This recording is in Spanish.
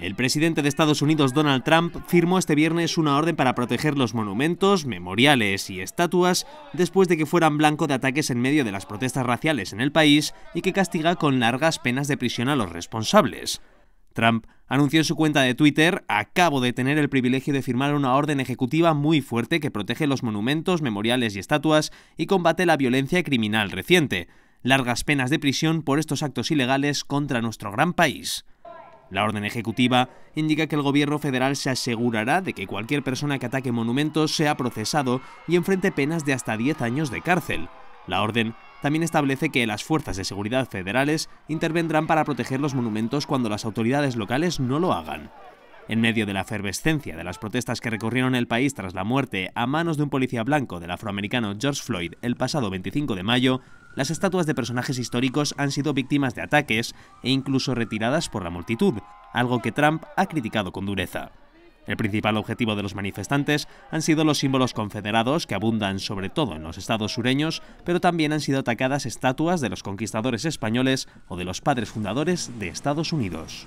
El presidente de Estados Unidos, Donald Trump, firmó este viernes una orden para proteger los monumentos, memoriales y estatuas después de que fueran blanco de ataques en medio de las protestas raciales en el país y que castiga con largas penas de prisión a los responsables. Trump anunció en su cuenta de Twitter, acabo de tener el privilegio de firmar una orden ejecutiva muy fuerte que protege los monumentos, memoriales y estatuas y combate la violencia criminal reciente. Largas penas de prisión por estos actos ilegales contra nuestro gran país. La orden ejecutiva indica que el gobierno federal se asegurará de que cualquier persona que ataque monumentos sea procesado y enfrente penas de hasta 10 años de cárcel. La orden también establece que las fuerzas de seguridad federales intervendrán para proteger los monumentos cuando las autoridades locales no lo hagan. En medio de la efervescencia de las protestas que recorrieron el país tras la muerte a manos de un policía blanco del afroamericano George Floyd el pasado 25 de mayo, las estatuas de personajes históricos han sido víctimas de ataques e incluso retiradas por la multitud, algo que Trump ha criticado con dureza. El principal objetivo de los manifestantes han sido los símbolos confederados que abundan sobre todo en los estados sureños, pero también han sido atacadas estatuas de los conquistadores españoles o de los padres fundadores de Estados Unidos.